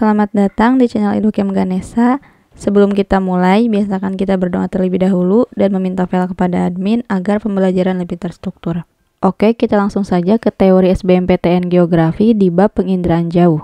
Selamat datang di channel Idukem Ganesa. Sebelum kita mulai, biasakan kita berdoa terlebih dahulu dan meminta file kepada admin agar pembelajaran lebih terstruktur. Oke, kita langsung saja ke teori SBMPTN Geografi di bab penginderaan jauh.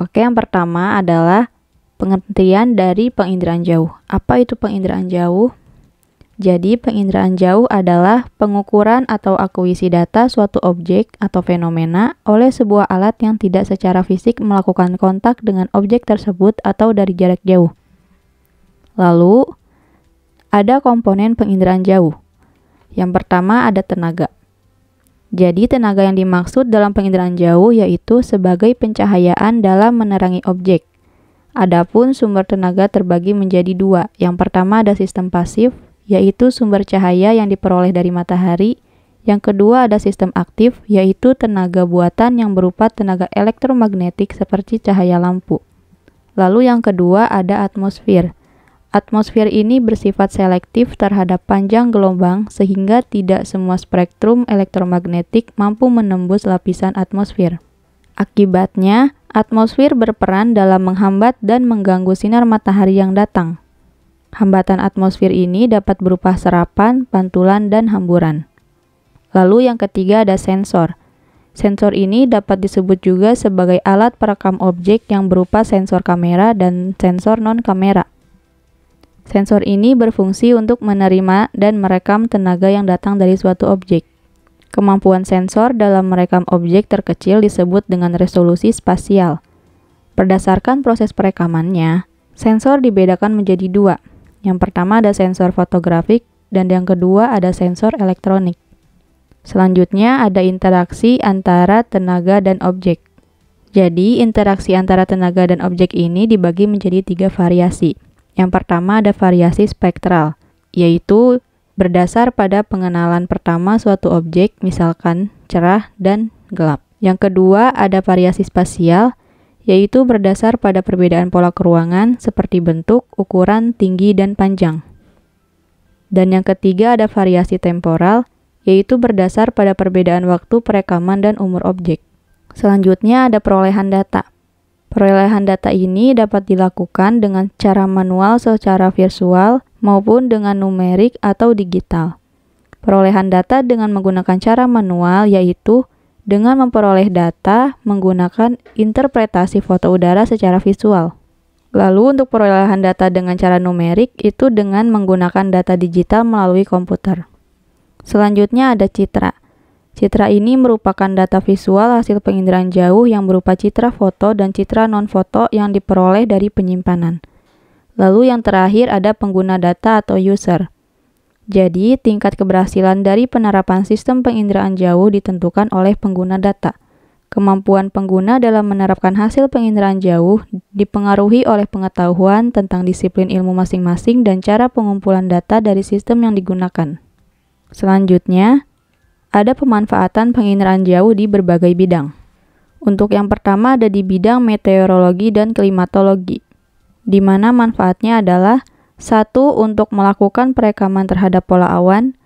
Oke, yang pertama adalah pengertian dari penginderaan jauh. Apa itu penginderaan jauh? Jadi, penginderaan jauh adalah pengukuran atau akuisi data suatu objek atau fenomena oleh sebuah alat yang tidak secara fisik melakukan kontak dengan objek tersebut atau dari jarak jauh. Lalu, ada komponen penginderaan jauh. Yang pertama ada tenaga. Jadi, tenaga yang dimaksud dalam penginderaan jauh yaitu sebagai pencahayaan dalam menerangi objek. Adapun sumber tenaga terbagi menjadi dua. Yang pertama ada sistem pasif, yaitu sumber cahaya yang diperoleh dari matahari. Yang kedua ada sistem aktif, yaitu tenaga buatan yang berupa tenaga elektromagnetik seperti cahaya lampu. Lalu yang kedua ada atmosfer. Atmosfer ini bersifat selektif terhadap panjang gelombang sehingga tidak semua spektrum elektromagnetik mampu menembus lapisan atmosfer. Akibatnya, atmosfer berperan dalam menghambat dan mengganggu sinar matahari yang datang. Hambatan atmosfer ini dapat berupa serapan, pantulan, dan hamburan. Lalu yang ketiga ada sensor. Sensor ini dapat disebut juga sebagai alat perekam objek yang berupa sensor kamera dan sensor non-kamera. Sensor ini berfungsi untuk menerima dan merekam tenaga yang datang dari suatu objek. Kemampuan sensor dalam merekam objek terkecil disebut dengan resolusi spasial. Berdasarkan proses perekamannya, sensor dibedakan menjadi dua, yang pertama ada sensor fotografik dan yang kedua ada sensor elektronik. Selanjutnya ada interaksi antara tenaga dan objek. Jadi, interaksi antara tenaga dan objek ini dibagi menjadi tiga variasi. Yang pertama ada variasi spektral, yaitu berdasar pada pengenalan pertama suatu objek, misalkan cerah dan gelap. Yang kedua ada variasi spasial, yaitu berdasar pada perbedaan pola keruangan seperti bentuk, ukuran, tinggi, dan panjang. Dan yang ketiga ada variasi temporal, yaitu berdasar pada perbedaan waktu perekaman dan umur objek. Selanjutnya ada perolehan data. Perolehan data ini dapat dilakukan dengan cara manual secara virtual maupun dengan numerik atau digital. Perolehan data dengan menggunakan cara manual yaitu dengan memperoleh data menggunakan interpretasi foto udara secara visual. Lalu untuk perolehan data dengan cara numerik itu dengan menggunakan data digital melalui komputer. Selanjutnya ada citra. Citra ini merupakan data visual hasil penginderaan jauh yang berupa citra foto dan citra non-foto yang diperoleh dari penyimpanan. Lalu yang terakhir ada pengguna data atau user. Jadi, tingkat keberhasilan dari penerapan sistem penginderaan jauh ditentukan oleh pengguna data. Kemampuan pengguna dalam menerapkan hasil penginderaan jauh dipengaruhi oleh pengetahuan tentang disiplin ilmu masing-masing dan cara pengumpulan data dari sistem yang digunakan. Selanjutnya, ada pemanfaatan penginderaan jauh di berbagai bidang. Untuk yang pertama ada di bidang meteorologi dan klimatologi, di mana manfaatnya adalah – satu, untuk melakukan perekaman terhadap pola awan.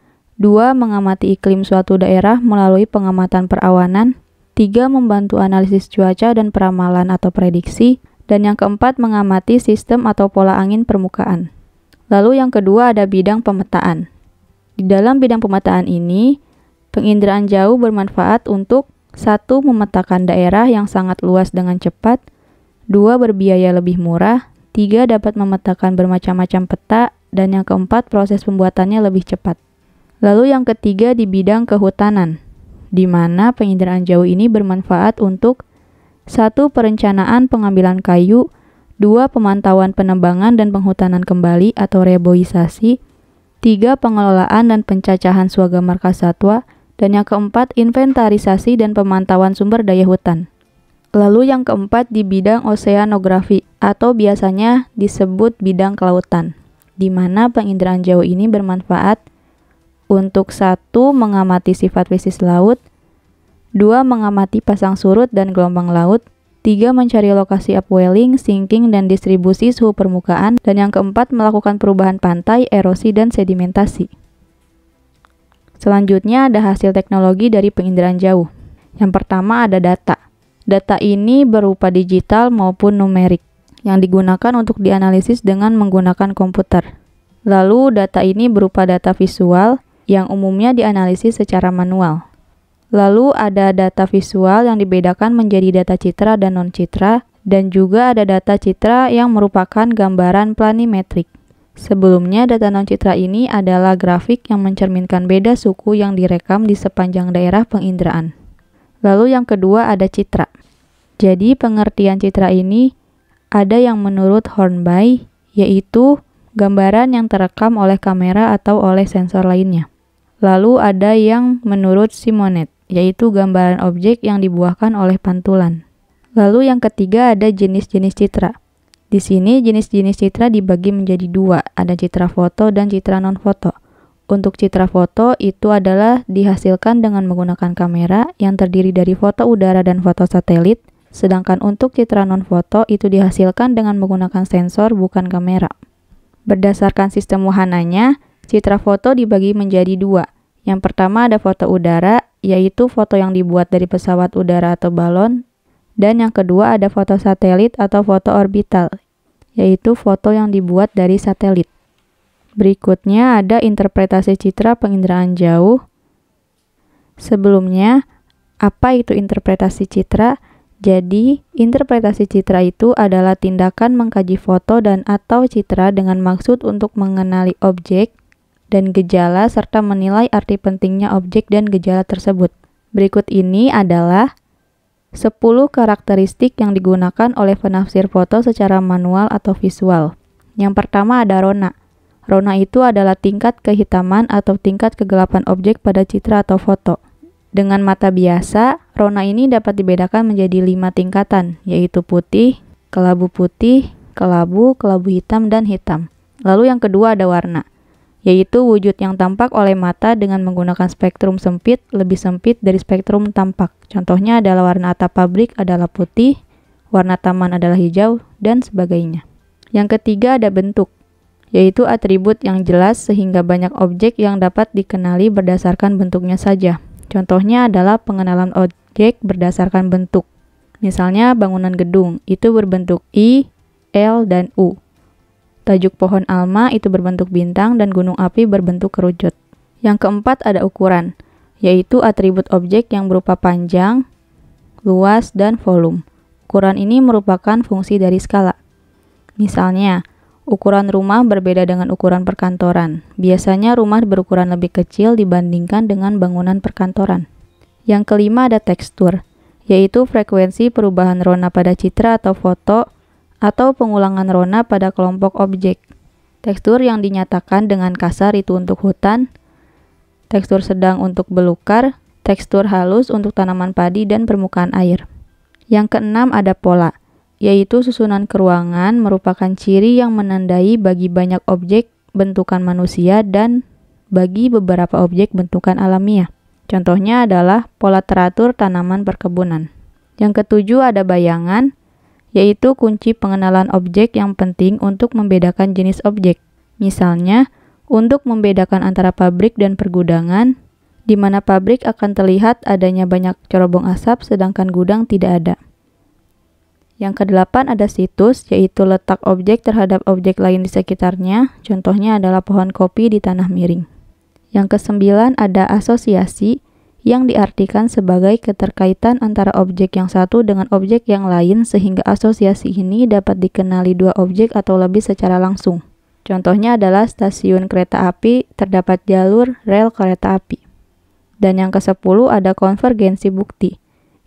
Dua, mengamati iklim suatu daerah melalui pengamatan perawanan. Tiga, membantu analisis cuaca dan peramalan atau prediksi. Dan yang keempat, mengamati sistem atau pola angin permukaan. Lalu yang kedua ada bidang pemetaan. Di dalam bidang pemetaan ini, penginderaan jauh bermanfaat untuk satu memetakan daerah yang sangat luas dengan cepat, dua berbiaya lebih murah, Tiga, dapat memetakan bermacam-macam peta. Dan yang keempat, proses pembuatannya lebih cepat. Lalu yang ketiga di bidang kehutanan, di mana penginderaan jauh ini bermanfaat untuk satu perencanaan pengambilan kayu, dua pemantauan penebangan dan penghutanan kembali atau reboisasi, tiga pengelolaan dan pencacahan suaga markas satwa, dan yang keempat inventarisasi dan pemantauan sumber daya hutan. Lalu yang keempat di bidang oseanografi atau biasanya disebut bidang kelautan, di mana penginderaan jauh ini bermanfaat untuk satu mengamati sifat fisik laut, dua mengamati pasang surut dan gelombang laut, tiga mencari lokasi upwelling, sinking, dan distribusi suhu permukaan, dan yang keempat melakukan perubahan pantai, erosi, dan sedimentasi. Selanjutnya ada hasil teknologi dari penginderaan jauh. Yang pertama ada data. Data ini berupa digital maupun numerik yang digunakan untuk dianalisis dengan menggunakan komputer. Lalu data ini berupa data visual yang umumnya dianalisis secara manual. Lalu ada data visual yang dibedakan menjadi data citra dan non-citra dan juga ada data citra yang merupakan gambaran planimetrik. Sebelumnya, data non-citra ini adalah grafik yang mencerminkan beda suku yang direkam di sepanjang daerah penginderaan. Lalu yang kedua ada citra. Jadi pengertian citra ini ada yang menurut Hornby yaitu gambaran yang terekam oleh kamera atau oleh sensor lainnya. Lalu ada yang menurut Simonet, yaitu gambaran objek yang dibuahkan oleh pantulan. Lalu yang ketiga ada jenis-jenis citra. Di sini jenis-jenis citra dibagi menjadi dua, ada citra foto dan citra non-foto untuk citra foto itu adalah dihasilkan dengan menggunakan kamera yang terdiri dari foto udara dan foto satelit, sedangkan untuk citra non-foto itu dihasilkan dengan menggunakan sensor bukan kamera. Berdasarkan sistem wahananya, citra foto dibagi menjadi dua. Yang pertama ada foto udara, yaitu foto yang dibuat dari pesawat udara atau balon, dan yang kedua ada foto satelit atau foto orbital, yaitu foto yang dibuat dari satelit. Berikutnya ada interpretasi citra penginderaan jauh. Sebelumnya, apa itu interpretasi citra? Jadi, interpretasi citra itu adalah tindakan mengkaji foto dan atau citra dengan maksud untuk mengenali objek dan gejala serta menilai arti pentingnya objek dan gejala tersebut. Berikut ini adalah 10 karakteristik yang digunakan oleh penafsir foto secara manual atau visual. Yang pertama ada rona. Rona itu adalah tingkat kehitaman atau tingkat kegelapan objek pada citra atau foto. Dengan mata biasa, rona ini dapat dibedakan menjadi lima tingkatan, yaitu putih, kelabu putih, kelabu, kelabu hitam, dan hitam. Lalu yang kedua ada warna, yaitu wujud yang tampak oleh mata dengan menggunakan spektrum sempit lebih sempit dari spektrum tampak. Contohnya adalah warna atap pabrik adalah putih, warna taman adalah hijau, dan sebagainya. Yang ketiga ada bentuk, yaitu atribut yang jelas sehingga banyak objek yang dapat dikenali berdasarkan bentuknya saja. Contohnya adalah pengenalan objek berdasarkan bentuk. Misalnya bangunan gedung itu berbentuk I, L, dan U. Tajuk pohon alma itu berbentuk bintang dan gunung api berbentuk kerucut. Yang keempat ada ukuran, yaitu atribut objek yang berupa panjang, luas, dan volume. Ukuran ini merupakan fungsi dari skala. Misalnya, Ukuran rumah berbeda dengan ukuran perkantoran. Biasanya rumah berukuran lebih kecil dibandingkan dengan bangunan perkantoran. Yang kelima ada tekstur, yaitu frekuensi perubahan rona pada citra atau foto atau pengulangan rona pada kelompok objek. Tekstur yang dinyatakan dengan kasar itu untuk hutan, tekstur sedang untuk belukar, tekstur halus untuk tanaman padi dan permukaan air. Yang keenam ada pola yaitu susunan keruangan, merupakan ciri yang menandai bagi banyak objek bentukan manusia dan bagi beberapa objek bentukan alamiah. Contohnya adalah pola teratur tanaman perkebunan. Yang ketujuh ada bayangan, yaitu kunci pengenalan objek yang penting untuk membedakan jenis objek. Misalnya, untuk membedakan antara pabrik dan pergudangan, di mana pabrik akan terlihat adanya banyak cerobong asap sedangkan gudang tidak ada. Yang kedelapan ada situs, yaitu letak objek terhadap objek lain di sekitarnya, contohnya adalah pohon kopi di tanah miring. Yang kesembilan ada asosiasi, yang diartikan sebagai keterkaitan antara objek yang satu dengan objek yang lain sehingga asosiasi ini dapat dikenali dua objek atau lebih secara langsung. Contohnya adalah stasiun kereta api, terdapat jalur rel kereta api. Dan yang ke-10 ada konvergensi bukti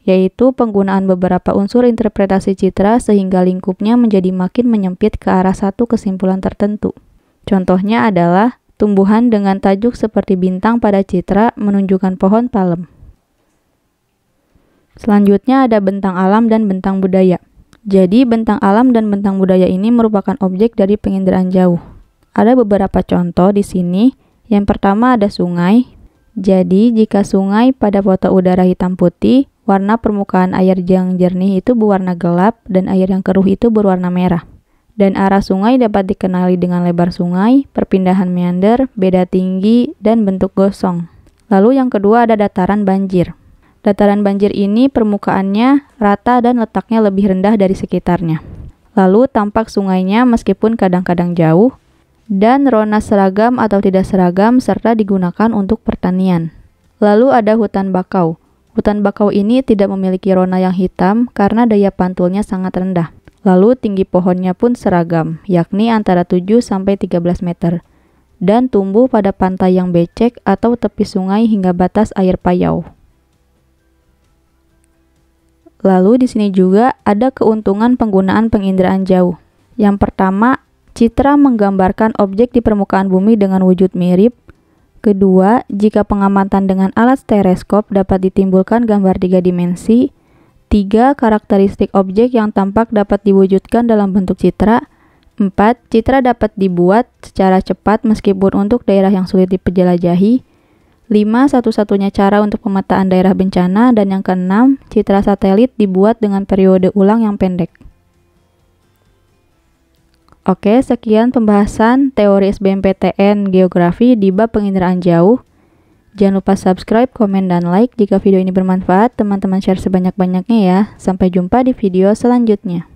yaitu penggunaan beberapa unsur interpretasi citra sehingga lingkupnya menjadi makin menyempit ke arah satu kesimpulan tertentu. Contohnya adalah tumbuhan dengan tajuk seperti bintang pada citra menunjukkan pohon palem. Selanjutnya ada bentang alam dan bentang budaya. Jadi, bentang alam dan bentang budaya ini merupakan objek dari penginderaan jauh. Ada beberapa contoh di sini. Yang pertama ada sungai, jadi, jika sungai pada foto udara hitam putih, warna permukaan air yang jernih itu berwarna gelap dan air yang keruh itu berwarna merah. Dan arah sungai dapat dikenali dengan lebar sungai, perpindahan meander, beda tinggi, dan bentuk gosong. Lalu yang kedua ada dataran banjir. Dataran banjir ini permukaannya rata dan letaknya lebih rendah dari sekitarnya. Lalu tampak sungainya meskipun kadang-kadang jauh, dan rona seragam atau tidak seragam serta digunakan untuk pertanian. Lalu ada hutan bakau. Hutan bakau ini tidak memiliki rona yang hitam karena daya pantulnya sangat rendah. Lalu tinggi pohonnya pun seragam, yakni antara 7 sampai 13 meter dan tumbuh pada pantai yang becek atau tepi sungai hingga batas air payau. Lalu di sini juga ada keuntungan penggunaan penginderaan jauh. Yang pertama Citra menggambarkan objek di permukaan bumi dengan wujud mirip. Kedua, jika pengamatan dengan alat stereoskop dapat ditimbulkan gambar tiga dimensi. Tiga, karakteristik objek yang tampak dapat diwujudkan dalam bentuk citra. Empat, citra dapat dibuat secara cepat meskipun untuk daerah yang sulit dipejelajahi. Lima, satu-satunya cara untuk pemetaan daerah bencana. Dan yang keenam, citra satelit dibuat dengan periode ulang yang pendek. Oke, sekian pembahasan teori SBMPTN geografi di bab penginderaan jauh. Jangan lupa subscribe, komen, dan like jika video ini bermanfaat. Teman-teman share sebanyak-banyaknya ya. Sampai jumpa di video selanjutnya.